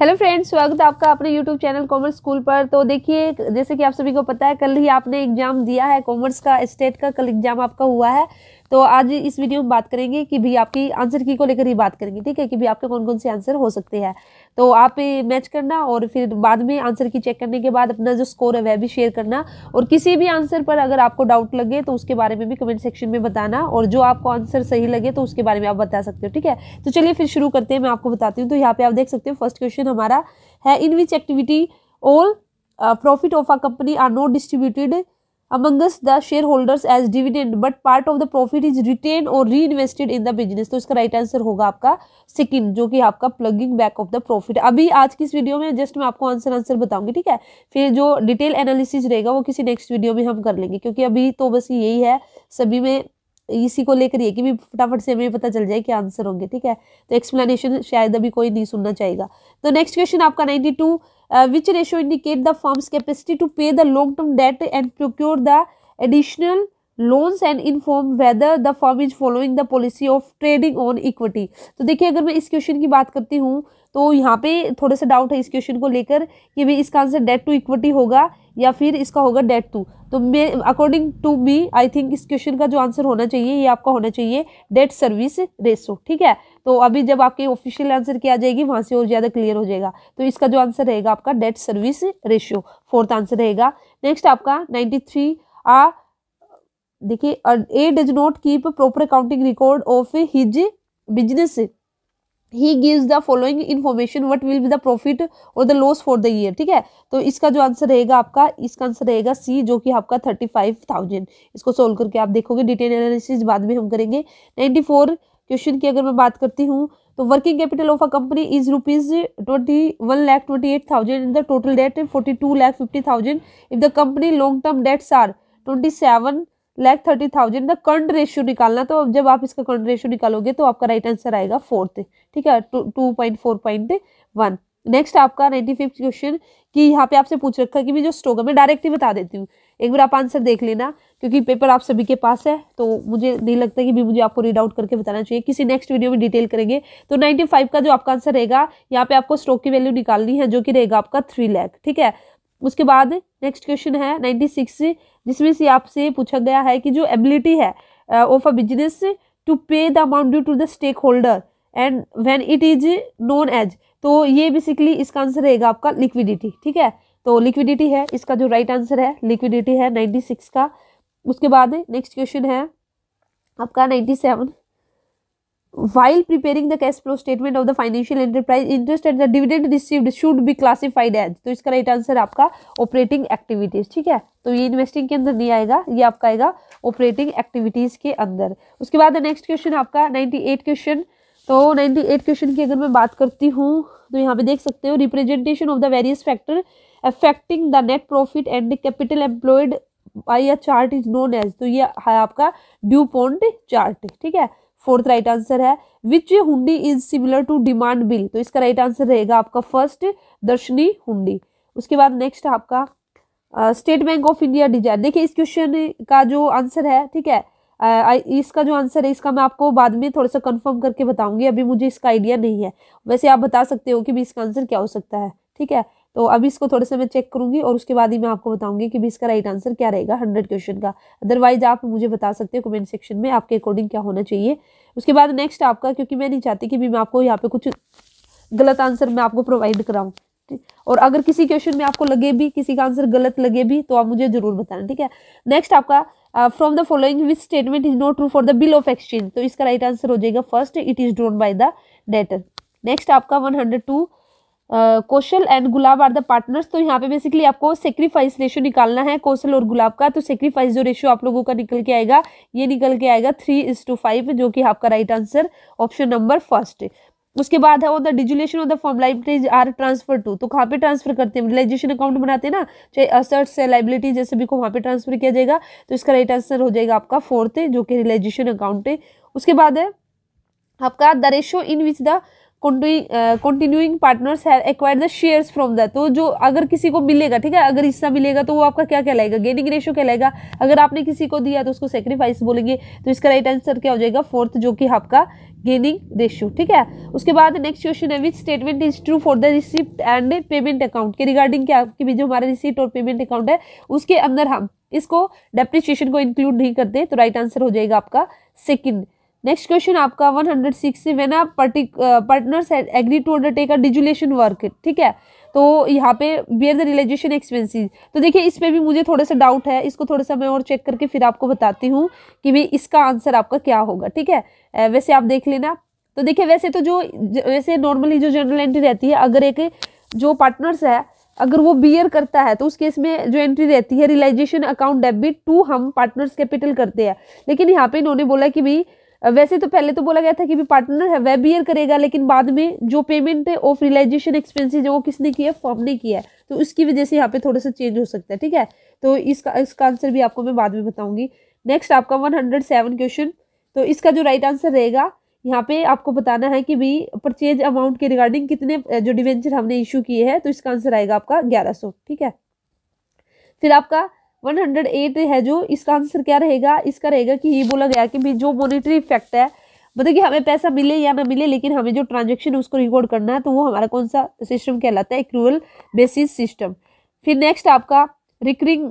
hello friends स्वागत है आपका अपने यूट्यूब चैनल कॉमर्स स्कूल पर तो देखिए जैसे कि आप सभी को पता है कल ही आपने एग्जाम दिया है कॉमर्स का स्टेट का कल एग्जाम आपका हुआ है तो आज इस वीडियो में बात करेंगे कि भी आपकी आंसर की को लेकर ही बात करेंगे ठीक है कि भी आपके कौन कौन से आंसर हो सकते हैं तो आप मैच करना और फिर बाद में आंसर की चेक करने के बाद अपना जो स्कोर है वह भी शेयर करना और किसी भी आंसर पर अगर आपको डाउट लगे तो उसके बारे में भी कमेंट सेक्शन में बताना और जो आपको आंसर सही लगे तो उसके बारे में आप बता सकते हो ठीक है तो चलिए फिर शुरू करते हैं मैं आपको बताती हूँ तो यहाँ पे आप देख सकते हो फर्स्ट क्वेश्चन हमारा है in which activity all profit of a company are not distributed amongst the shareholders as dividend but part of the profit is retained और री इन्वेस्टेड इन द बिजनेस तो इसका राइट आंसर होगा आपका second जो कि आपका ploughing back of the profit अभी आज की इस वीडियो में जस्ट मैं आपको आंसर आंसर बताऊंगी ठीक है फिर जो डिटेल एनालिसिस रहेगा वो किसी नेक्स्ट वीडियो में हम कर लेंगे क्योंकि अभी तो बस यही है सभी में इसी को लेकर ये कि भी फटाफट से हमें पता चल जाए कि आंसर होंगे ठीक है तो एक्सप्लेनेशन शायद अभी कोई नहीं सुनना चाहेगा तो नेक्स्ट क्वेश्चन आपका ninety two which uh, which ratio indicate the firm's capacity to pay the long term debt and procure the additional loans and firm whether the firm is following the policy of trading on equity तो देखिए अगर मैं इस question की बात करती हूँ तो यहाँ पे थोड़े से डाउट है इस क्वेश्चन को लेकर कि भाई इसका आंसर डेट टू इक्विटी होगा या फिर इसका होगा डेट टू तो मे according to me I think इस क्वेश्चन का जो आंसर होना चाहिए ये आपका होना चाहिए डेट सर्विस रेसो ठीक है तो अभी जब आपकी ऑफिशियल आंसर की आ जाएगी वहाँ से और ज़्यादा क्लियर हो जाएगा तो इसका जो आंसर रहेगा आपका debt service ratio fourth answer रहेगा नेक्स्ट आपका नाइन्टी थ्री आ देखिए A does not keep proper accounting record of his business he gives the following information what will be the profit और the loss for the year ठीक है तो इसका जो आंसर रहेगा आपका इसका आंसर रहेगा सी जो कि आपका थर्टी फाइव थाउजेंड इसको सोल्व करके आप देखोगे डिटेल एनालिसिस बाद में हम करेंगे नाइन्टी फोर क्वेश्चन की अगर मैं बात करती हूँ तो working capital of a company is rupees twenty one lakh twenty eight thousand in the total debt forty two lakh fifty thousand if the company long term debts are twenty seven lakh thirty thousand the current ratio निकालना तो जब आप इसका current ratio निकालोगे तो आपका right answer आएगा fourth ठीक है two point four point one next आपका नाइन्टी फिफ्थ क्वेश्चन कि यहाँ पे आपसे पूछ रखा है कि भी जो स्टॉक है मैं डायरेक्टली बता देती हूँ एक बार आप आंसर देख लेना क्योंकि पेपर आप सभी के पास है तो मुझे नहीं लगता कि भी मुझे आपको रीड आउट करके बताना चाहिए किसी नेक्स्ट वीडियो में डिटेल करेंगे तो 95 का जो आपका आंसर रहेगा यहाँ पे आपको स्टॉक की वैल्यू निकालनी है जो कि रहेगा आपका थ्री लैख ठीक है उसके बाद नेक्स्ट क्वेश्चन है नाइन्टी सिक्स जिसमें से आपसे पूछा गया है कि जो एबिलिटी है of a business to pay the amount due to the stakeholder and when it is known as तो ये बेसिकली इसका आंसर रहेगा आपका लिक्विडिटी ठीक है तो लिक्विडिटी है इसका जो राइट आंसर है लिक्विडिटी है नाइन्टी सिक्स का उसके बाद नेक्स्ट क्वेश्चन है आपका ninety seven while preparing the cash flow statement of the financial enterprise interest and the dividend received should be classified as तो इसका राइट आंसर आपका ऑपरेटिंग एक्टिविटीज ठीक है तो ये इन्वेस्टिंग के अंदर नहीं आएगा ये आपका आएगा ऑपरेटिंग एक्टिविटीज के अंदर उसके बाद नेक्स्ट क्वेश्चन आपका एट क्वेश्चन तो 98 क्वेश्चन की अगर मैं बात करती हूँ तो यहाँ पे देख सकते हो representation of the various factor affecting the net profit and capital employed by a chart is known as तो ये है आपका ड्यू पॉन्ट चार्ट ठीक है फोर्थ राइट आंसर है which hundi is similar to demand bill तो इसका राइट आंसर रहेगा आपका फर्स्ट दर्शनी हुडी उसके बाद नेक्स्ट आपका State Bank of India design देखिए इस क्वेश्चन का जो आंसर है ठीक है आ, इसका जो आंसर है इसका मैं आपको बाद में थोड़ा सा कंफर्म करके बताऊंगी अभी मुझे इसका आइडिया नहीं है वैसे आप बता सकते हो कि भी इसका आंसर क्या हो सकता है ठीक है तो अभी इसको थोड़े से मैं चेक करूंगी और उसके बाद ही मैं आपको बताऊंगी कि भी इसका राइट आंसर क्या रहेगा हंड्रेड क्वेश्चन का अदरवाइज आप मुझे बता सकते हो कमेंट सेक्शन में आपके अकॉर्डिंग क्या होना चाहिए उसके बाद नेक्स्ट आपका क्योंकि मैं नहीं चाहती कि भी मैं आपको यहाँ पे कुछ गलत आंसर मैं आपको प्रोवाइड कराऊँ और अगर किसी क्वेश्चन में आपको लगे भी किसी का आंसर गलत लगे भी तो आप मुझे जरूर बताना ठीक है नेक्स्ट आपका from the following which statement is not true for the bill of exchange तो इसका राइट आंसर हो जाएगा first it is drawn by the debtor next आपका one hundred two Kaushal and Gulab are the partners तो यहाँ पे basically आपको sacrifice ratio निकालना है कौशल और गुलाब का तो सेक्रीफाइस जो रेशियो आप लोगों का निकल के आएगा ये निकल के आएगा थ्री इज टू फाइव जो कि आपका right answer option number first उसके बाद है वो the dissolution of the firm liabilities are transfer to तो कहाँ पे ट्रांसफर करते हैं रिलाइजेशन अकाउंट बनाते हैं ना चाहे असर्ट्स से लाइबिलिटी जैसे भी को वहाँ पे ट्रांसफर किया जाएगा तो इसका राइट आंसर हो जाएगा आपका फोर्थ जो कि रिलाइजेशन अकाउंट है उसके बाद है आपका the ratio in which the continuing partners acquire the shares from the तो जो अगर किसी को मिलेगा ठीक है अगर हिस्सा मिलेगा तो वो आपका क्या कहलाएगा गेनिंग रेशो कहलाएगा अगर आपने किसी को दिया तो उसको सेक्रीफाइस बोलेंगे तो इसका राइट आंसर क्या हो जाएगा फोर्थ जो कि आपका गेनिंग रेशो ठीक है उसके बाद नेक्स्ट क्वेश्चन है which statement is true for the receipt and payment account के रिगार्डिंग क्या आपके भी जो हमारा रिसिप्ट और पेमेंट अकाउंट है उसके अंदर हम इसको डेप्रिशिएशन को इंक्लूड नहीं करते तो राइट आंसर हो जाएगा आपका सेकंड नेक्स्ट क्वेश्चन आपका वन हंड्रेड सिक्स से व्हेन आप partners agree to undertake a dissolution work ठीक है तो यहाँ पे बियर द रिलाइजेशन एक्सपेंसिज तो देखिए इस पर भी मुझे थोड़ा सा डाउट है इसको थोड़ा सा मैं और चेक करके फिर आपको बताती हूँ कि भाई इसका आंसर आपका क्या होगा ठीक है वैसे आप देख लेना तो देखिए वैसे तो जो वैसे नॉर्मली जो जनरल एंट्री रहती है अगर एक जो पार्टनर्स है अगर वो बियर करता है तो उस केस में जो एंट्री रहती है रिलाइजेशन अकाउंट डेबिट टू हम पार्टनर्स कैपिटल करते हैं लेकिन यहाँ पे इन्होंने बोला कि भाई वैसे तो पहले तो बोला गया था कि भी पार्टनर है वह बियर करेगा लेकिन बाद में जो पेमेंट है ऑफ रियलाइजेशन एक्सपेंसिज है वो किसने किया फॉर्म ने किया है तो उसकी वजह से यहाँ पे थोड़ा सा चेंज हो सकता है ठीक है तो इसका इसका आंसर भी आपको मैं बाद में बताऊंगी नेक्स्ट आपका वन हंड्रेड सेवन क्वेश्चन तो इसका जो राइट आंसर रहेगा यहाँ पे आपको बताना है कि भाई परचेज अमाउंट के रिगार्डिंग कितने जो डिवेंचर हमने इशू किए हैं तो इसका आंसर आएगा आपका ग्यारह सौ ठीक है फिर आपका वन हंड्रेड एट है जो इसका आंसर क्या रहेगा इसका रहेगा कि ये बोला गया कि जो मॉनिटरी इफेक्ट है मतलब कि हमें पैसा मिले या ना मिले लेकिन हमें जो ट्रांजेक्शन है उसको रिकॉर्ड करना है तो वो हमारा कौन सा सिस्टम कहलाता है एक्रूअल बेसिस सिस्टम फिर नेक्स्ट आपका रिकरिंग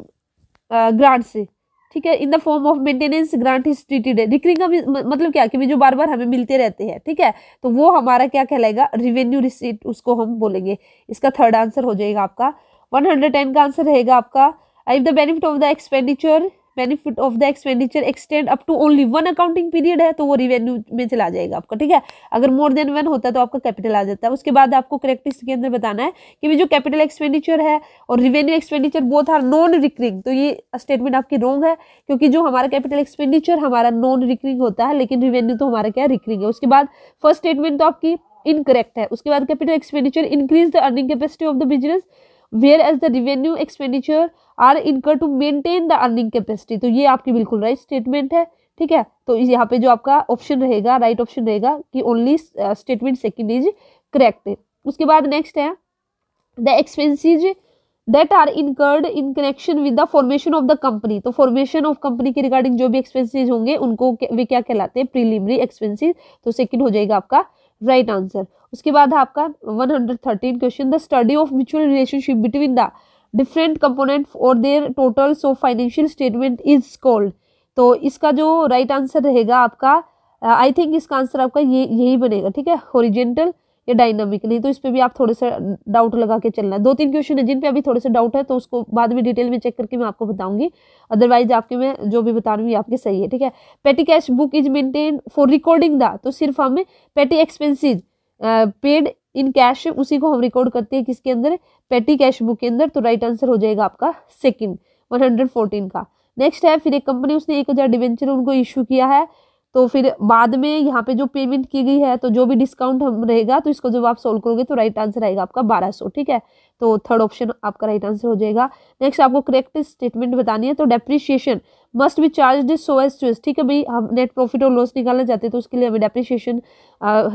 ग्रांट से ठीक है in the form of maintenance grant is treated recurring का मतलब क्या कि जो बार बार हमें मिलते रहते हैं ठीक है तो वो हमारा क्या कहलाएगा रिवेन्यू रिसीट उसको हम बोलेंगे इसका थर्ड आंसर हो जाएगा आपका वन हंड्रेड टेन का आंसर रहेगा आपका if the benefit of the expenditure benefit of the expenditure extend up to only one accounting period है तो वो रिवेन्यू में चला जाएगा आपका ठीक है अगर मोर देन वन होता है तो आपका कैपिटल आ जाता है उसके बाद आपको करेक्टिस के अंदर बताना है कि जो कैपिटल एक्सपेंडिचर है और revenue expenditure both are non recurring तो ये स्टेटमेंट आपकी रॉन्ग है क्योंकि जो हमारा कैपिटल एक्सपेंडिचर हमारा नॉन रिकरिंग होता है लेकिन रिवेन्यू तो हमारा क्या रिकरिंग है उसके बाद फर्स्ट स्टेटमेंट तो आपकी इनकरेक्ट है उसके बाद capital expenditure increase the earning capacity of the business whereas the revenue expenditure are incur to maintain the earning capacity तो ये आपकी बिल्कुल राइट right स्टेटमेंट है ठीक है तो यहाँ पे जो आपका ऑप्शन रहेगा राइट ऑप्शन रहेगा कि only statement second is correct उसके बाद नेक्स्ट है the expenses that are incurred in connection with the formation of the company तो फॉर्मेशन ऑफ कंपनी के रिगार्डिंग जो भी एक्सपेंसिज होंगे उनको वे क्या कहलाते हैं प्रीलिमरी एक्सपेंसिज तो सेकंड हो जाएगा आपका राइट आंसर उसके बाद आपका one hundred thirteen question the study of mutual relationship between the different component और their totals of financial statement is called तो इसका जो राइट right आंसर रहेगा आपका आई uh, थिंक इसका आंसर आपका ये यही बनेगा ठीक है ओरिजेंटल या डायनामिक नहीं तो इस पर भी आप थोड़े से डाउट लगा के चलना है दो तीन क्वेश्चन है जिन पे अभी थोड़े से डाउट है तो उसको बाद में डिटेल में चेक करके मैं आपको बताऊंगी अदरवाइज आपके मैं जो भी बता रही हूँ आपके सही है ठीक है petty cash book is maintain for recording the तो सिर्फ हमें पेटी एक्सपेंसिज पेड इन कैश उसी को हम रिकॉर्ड करते हैं किसके अंदर पेटी कैश बुक के अंदर तो राइट आंसर हो जाएगा आपका सेकेंड वन हंड्रेड फोर्टीन का नेक्स्ट है फिर एक कंपनी उसने एक हज़ार डिवेंचर उनको इशू किया है तो फिर बाद में यहाँ पे जो पेमेंट की गई है तो जो भी डिस्काउंट हम रहेगा तो इसको जब आप सोल्व करोगे तो राइट आंसर आएगा आपका बारह सौ ठीक है तो थर्ड ऑप्शन आपका राइट आंसर हो जाएगा नेक्स्ट आपको करेक्ट स्टेटमेंट बतानी है तो depreciation must be charge so as to ठीक है भाई हम नेट प्रॉफिट और लॉस निकालना चाहते हैं तो उसके लिए हमें डेप्रिशिएशन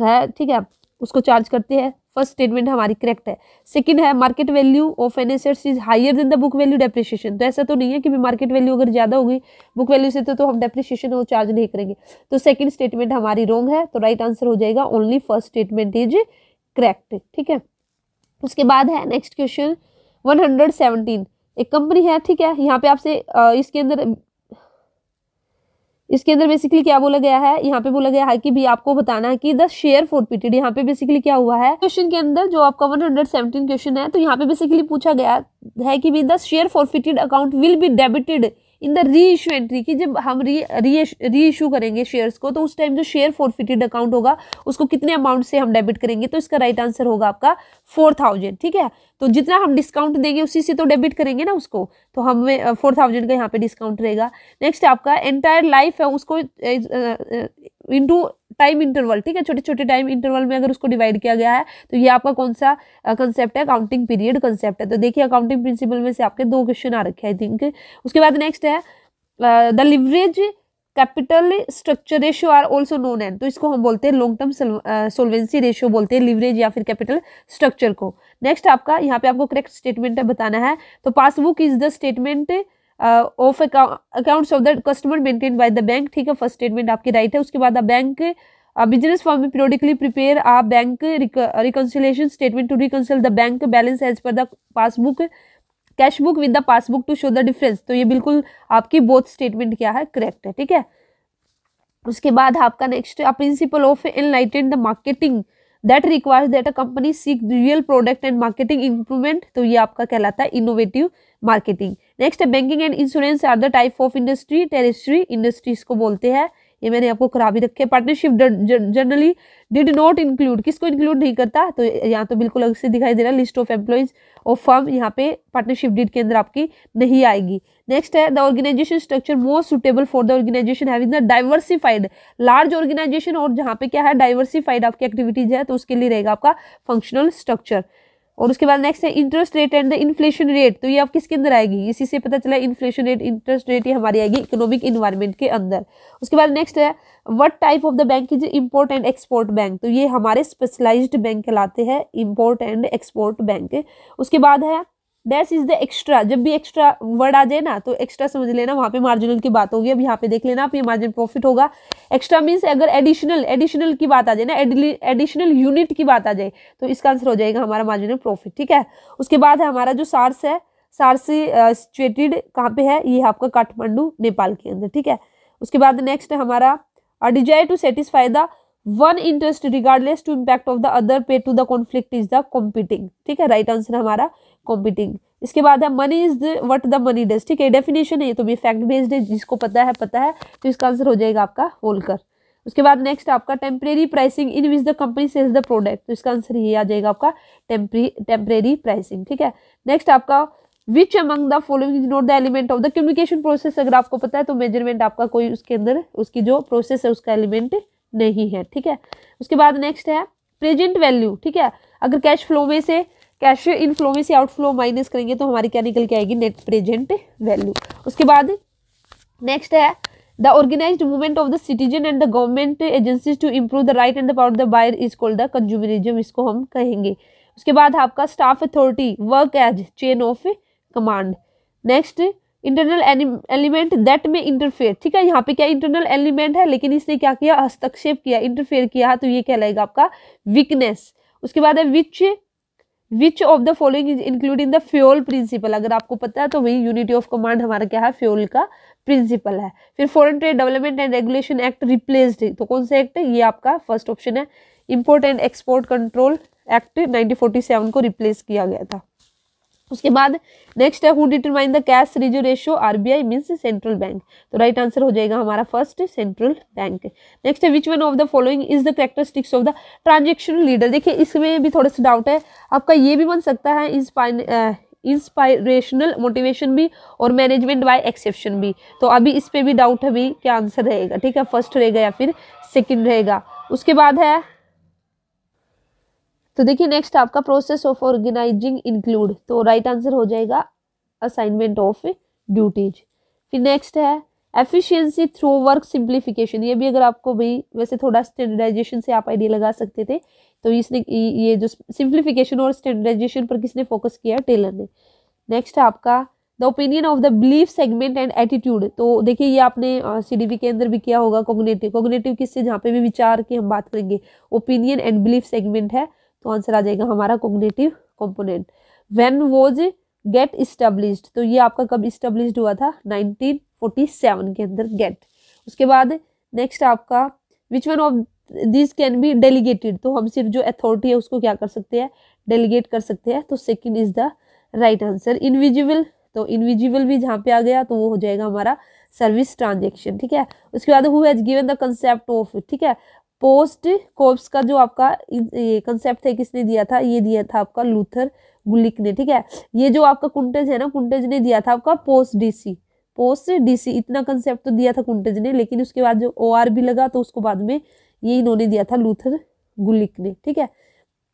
है ठीक है उसको चार्ज करते हैं फर्स्ट स्टेटमेंट हमारी करेक्ट है सेकंड है market value of an assets is higher than the book value depreciation तो ऐसा तो नहीं है कि मार्केट वैल्यू अगर ज़्यादा होगी बुक वैल्यू से तो, तो हम डेप्रिसिएशन और चार्ज नहीं करेंगे तो सेकंड स्टेटमेंट हमारी रॉन्ग है तो राइट right आंसर हो जाएगा only first statement is correct ठीक है उसके बाद है नेक्स्ट क्वेश्चन वन हंड्रेड एक कंपनी है ठीक है यहाँ पे आपसे इसके अंदर इसके अंदर बेसिकली क्या बोला गया है यहाँ पे बोला गया है कि भी आपको बताना है कि द शेयर फॉर पीटीड यहाँ पे बेसिकली क्या हुआ है क्वेश्चन के अंदर जो आपका 117 क्वेश्चन है तो यहाँ पे बेसिकली पूछा गया है कि भी the share forfeited account will be debited in the reissue entry की जब हम री री इशू करेंगे शेयर्स को तो उस टाइम जो शेयर फोरफिटेड अकाउंट होगा उसको कितने अमाउंट से हम डेबिट करेंगे तो इसका राइट आंसर होगा आपका फोर थाउजेंड ठीक है तो जितना हम डिस्काउंट देंगे उसी से तो डेबिट करेंगे ना उसको तो हमें फोर थाउजेंड का यहाँ पे डिस्काउंट रहेगा नेक्स्ट आपका एंटायर लाइफ है उसको इंटू टाइम इंटरवल ठीक है छोटे छोटे टाइम इंटरवल में अगर उसको डिवाइड किया गया है तो ये आपका कौन सा कंसेप्ट है अकाउंटिंग पीरियड कंसेप्ट है तो देखिए अकाउंटिंग प्रिंसिपल में से आपके दो क्वेश्चन आ रखे आई थिंक उसके बाद नेक्स्ट है the leverage capital structure ratio are also known and तो इसको हम बोलते हैं लॉन्ग टर्म सोलवेंसी रेशियो बोलते हैं लिवरेज या फिर कैपिटल स्ट्रक्चर को नेक्स्ट आपका यहाँ पे आपको करेक्ट स्टेटमेंट बताना है तो passbook is the statement of accounts of the customer maintain by the bank ठीक है फर्स्ट स्टेटमेंट आपकी राइट है उसके बाद आप बैंक बिजनेस फॉर्म में periodically prepare a bank reconciliation statement to reconcile the bank balance as per the passbook cash book with the passbook to show the difference तो ये बिल्कुल आपकी बोथ स्टेटमेंट क्या है करेक्ट है ठीक है उसके बाद आपका next principle of enlightened the marketing that requires that a company seek real product and marketing improvement तो ये आपका कहलाता है इनोवेटिव मार्केटिंग नेक्स्ट है banking and insurance are the type of industry tertiary industries को बोलते हैं ये मैंने आपको करा भी रखे partnership generally did not include किसको इंक्लूड नहीं करता तो यहाँ तो बिल्कुल अलग से दिखाई दे रहा है लिस्ट ऑफ एम्प्लॉयज और फर्म यहाँ पे पार्टनरशिप डिड के अंदर आपकी नहीं आएगी नेक्स्ट है the organisation structure most suitable for the organisation having the diversified large organisation और जहाँ पे क्या है डाइवर्सिफाइड आपकी एक्टिविटीज है तो उसके लिए रहेगा आपका फंक्शनल स्ट्रक्चर और उसके बाद नेक्स्ट है interest rate and the inflation rate तो ये आप किसके अंदर आएगी इसी से पता चला इन्फ्लेशन रेट इंटरेस्ट रेट ये हमारी आएगी इकोनॉमिक इन्वायरमेंट के अंदर उसके बाद नेक्स्ट है what type of the bank is import and export bank तो ये हमारे स्पेशलाइज्ड बैंक कहलाते हैं इम्पोर्ट एंड एक्सपोर्ट बैंक उसके बाद है डैश इज द एक्स्ट्रा जब भी एक्स्ट्रा वर्ड आ जाए ना तो एक्स्ट्रा समझ लेना वहाँ पे मार्जिनल की बात होगी अब यहाँ पे देख लेना आप ये मार्जिन प्रॉफिट होगा एक्स्ट्रा मीन्स अगर एडिशनल एडिशनल की बात आ जाए ना एडिशनल यूनिट की बात आ जाए तो इसका आंसर हो जाएगा हमारा मार्जिनल प्रॉफिट ठीक है उसके बाद है हमारा जो सार्स है सार्स सिचुएटेड कहाँ पे है ये है आपका काठमांडू नेपाल के अंदर ठीक है उसके बाद नेक्स्ट है हमारा desire to satisfy the one interest regardless to impact of the other पे to the conflict is the competing ठीक है राइट आंसर हमारा कॉम्पिटिंग इसके बाद है money is the what the money does ठीक है डेफिनेशन है तो भी फैक्ट बेस्ड है जिसको पता है पता है तो इसका आंसर हो जाएगा आपका होलकर उसके बाद नेक्स्ट आपका temporary pricing in which the company sells the product तो इसका आंसर ये आ जाएगा आपका टेम्परेरी प्राइसिंग ठीक है नेक्स्ट आपका which among the following is not the element of the communication process अगर आपको पता है तो मेजरमेंट आपका कोई उसके अंदर उसकी जो प्रोसेस है उसका एलिमेंट नहीं है ठीक है उसके बाद नेक्स्ट है प्रेजेंट वैल्यू ठीक है अगर कैश फ्लो में से कैश इनफ्लो में से आउटफ्लो माइनस करेंगे तो हमारी क्या निकल के आएगी नेट प्रेजेंट वैल्यू उसके बाद नेक्स्ट है the organise movement of the citizen and the government agencies to improve the right and the power the buyer is called the consumerism इसको हम कहेंगे उसके बाद आपका staff authority work as chain of command next internal element that में interfere ठीक है यहाँ पे क्या इंटरनल एलिमेंट है लेकिन इसने क्या किया हस्तक्षेप किया इंटरफेयर किया तो ये कहलाएगा आपका वीकनेस उसके बाद है which which of the following is include in the Fayol principle अगर आपको पता है तो वही यूनिटी ऑफ कमांड हमारा क्या है फ्योल का प्रिंसिपल है फिर foreign trade development and regulation act replaced तो कौन सा एक्ट है ये आपका फर्स्ट ऑप्शन है import and export control act seven को रिप्लेस किया गया था उसके बाद नेक्स्ट है who determine the cash reserve ratio RBI means central bank तो राइट right आंसर हो जाएगा हमारा फर्स्ट सेंट्रल बैंक नेक्स्ट है which one of the following is the characteristics of the transaction leader देखिए इसमें भी थोड़ा सा डाउट है आपका ये भी बन सकता है इंस्पायरेशनल मोटिवेशन uh, भी और मैनेजमेंट बाय एक्सेप्शन भी तो अभी इस पर भी डाउट है भी क्या आंसर रहेगा ठीक है फर्स्ट रहेगा या फिर सेकेंड रहेगा उसके बाद है तो देखिए नेक्स्ट आपका प्रोसेस ऑफ ऑर्गेनाइजिंग इंक्लूड तो राइट right आंसर हो जाएगा असाइनमेंट ऑफ ड्यूटीज फिर नेक्स्ट है एफिशिएंसी थ्रू वर्क सिंप्लीफिकेशन ये भी अगर आपको भी वैसे थोड़ा स्टैंडर्डाइजेशन से आप आइडिया लगा सकते थे तो इसने ये जो सिंप्लीफिकेशन और स्टैंडर्डाइजेशन पर किसने फोकस किया टेलर ने नेक्स्ट है आपका the opinion of the belief segment and attitude तो देखिए ये आपने सी के अंदर भी किया होगा कोग्नेटिव कोग्नेटिव किससे जहाँ पे भी विचार की हम बात करेंगे ओपिनियन एंड बिलीफ सेगमेंट है तो आंसर आ जाएगा हमारा cognitive component when was GATT established तो ये आपका कब इस्टेब्लिश हुआ था 1947 के अंदर गेट उसके बाद नेक्स्ट आपका which one of this can be delegated तो हम सिर्फ जो अथॉरिटी है उसको क्या कर सकते हैं डेलीगेट कर सकते हैं तो second is the right answer invisible तो इनविजिबल भी जहाँ पे आ गया तो वो हो जाएगा हमारा सर्विस ट्रांजेक्शन ठीक है उसके बाद who has given the concept of ठीक है पोस्ट कोप्स का जो आपका कंसेप्ट है किसने दिया था ये दिया था आपका लूथर गुलिक ने ठीक है ये जो आपका कुंटेज है ना कुंटेज ने दिया था आपका पोस्ट डीसी पोस्ट डीसी इतना कंसेप्ट तो दिया था कुंटेज ने लेकिन उसके बाद जो ओ आर भी लगा तो उसको बाद में ये इन्होंने दिया था लूथर गुलिक ने ठीक है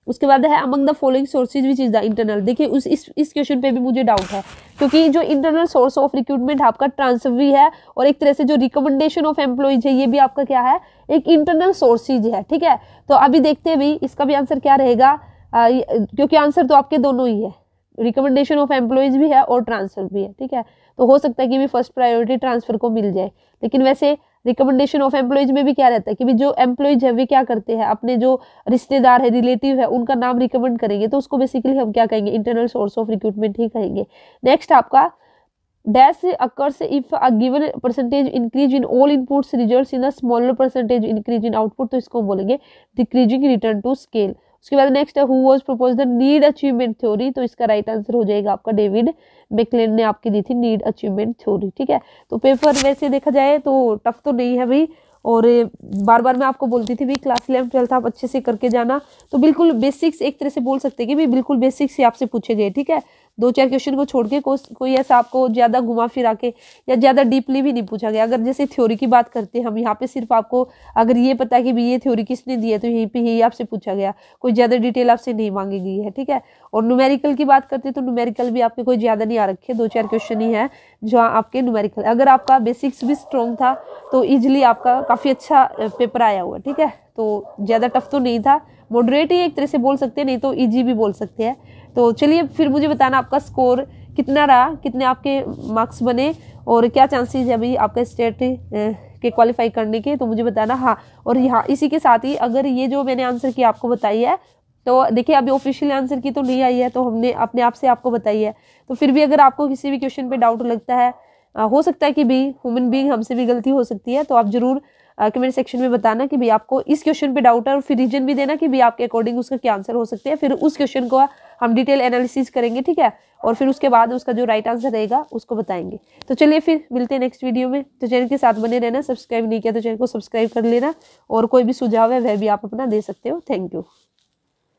उसके बाद है among the following sources which is the internal देखिए उस इस इस क्वेश्चन पे भी मुझे डाउट है क्योंकि जो इंटरनल सोर्स ऑफ रिक्रूटमेंट आपका ट्रांसफर भी है और एक तरह से जो रिकमेंडेशन ऑफ एम्प्लॉयज है ये भी आपका क्या है एक इंटरनल सोर्सेज है ठीक है तो अभी देखते हैं भाई इसका भी आंसर क्या रहेगा क्योंकि आंसर तो आपके दोनों ही है रिकमेंडेशन ऑफ एम्प्लॉयज़ भी है और ट्रांसफ़र भी है ठीक है तो हो सकता है कि भी फर्स्ट प्रायोरिटी ट्रांसफ़र को मिल जाए लेकिन वैसे रिकमेंडेशन ऑफ एम्प्लॉयज में भी क्या रहता है कि भी जो एम्प्लॉयज है वे क्या करते हैं अपने जो रिश्तेदार है रिलेटिव है उनका नाम रिकमेंड करेंगे तो उसको बेसिकली हम क्या कहेंगे इंटरनल सोर्स ऑफ रिक्रूटमेंट ही कहेंगे नेक्स्ट आपका dash occurs if a given percentage increase in all inputs results in a smaller percentage increase in output तो इसको हम बोलेंगे डिक्रीजिंग रिटर्न टू स्केल उसके बाद नेक्स्ट है who was propose the need achievement theory तो इसका राइट right आंसर हो जाएगा आपका डेविड मेकलिन ने आपकी दी थी नीड अचीवमेंट थ्योरी ठीक है तो पेपर वैसे देखा जाए तो टफ तो नहीं है भाई और बार बार मैं आपको बोलती थी भी क्लास इलेवन ट्वेल्थ आप अच्छे से करके जाना तो बिल्कुल बेसिक्स एक तरह से बोल सकते हैं कि भाई बिल्कुल बेसिक्स ही आपसे पूछे गए ठीक है दो चार क्वेश्चन को छोड़ के कोई ऐसा आपको ज़्यादा घुमा फिरा के या ज़्यादा डीपली भी नहीं पूछा गया अगर जैसे थ्योरी की बात करते हैं हम यहाँ पे सिर्फ आपको अगर ये पता है कि भाई ये थ्योरी किसने दी है तो यहीं पर यही आपसे पूछा गया कोई ज़्यादा डिटेल आपसे नहीं मांगी गई है ठीक है और न्यूमेरिकल की बात करते हैं तो न्यूमेरिकल भी आपके कोई ज़्यादा नहीं आ रखे दो चार क्वेश्चन ही है जहाँ आपके न्यूमेरिकल अगर आपका बेसिक्स भी स्ट्रॉन्ग था तो ईजिली आपका काफ़ी अच्छा पेपर आया हुआ ठीक है तो ज़्यादा टफ तो नहीं था मॉडरेट ही एक तरह से बोल सकते हैं नहीं तो ईजी भी बोल सकते हैं तो चलिए फिर मुझे बताना आपका स्कोर कितना रहा कितने आपके मार्क्स बने और क्या चांसेस है अभी आपका स्टेट के क्वालिफाई करने के तो मुझे बताना हाँ और यहाँ इसी के साथ ही अगर ये जो मैंने आंसर किया आपको बताई है तो देखिए अभी ऑफिशियल आंसर की तो नहीं आई है तो हमने अपने आप से आपको बताई है तो फिर भी अगर आपको किसी भी क्वेश्चन पे डाउट लगता है हो सकता है कि भी ह्यूमन बींग हमसे भी गलती हो सकती है तो आप ज़रूर कमेंट सेक्शन में बताना कि भाई आपको इस क्वेश्चन पे डाउट है और फिर रीजन भी देना कि भाई आपके अकॉर्डिंग उसका क्या आंसर हो सकते हैं फिर उस क्वेश्चन को हम डिटेल एनालिसिस करेंगे ठीक है और फिर उसके बाद उसका जो राइट आंसर रहेगा उसको बताएंगे तो चलिए फिर मिलते हैं नेक्स्ट वीडियो में तो चैनल के साथ बने रहना सब्सक्राइब नहीं किया तो चैनल को सब्सक्राइब कर लेना और कोई भी सुझाव है वह भी आप अपना दे सकते हो थैंक यू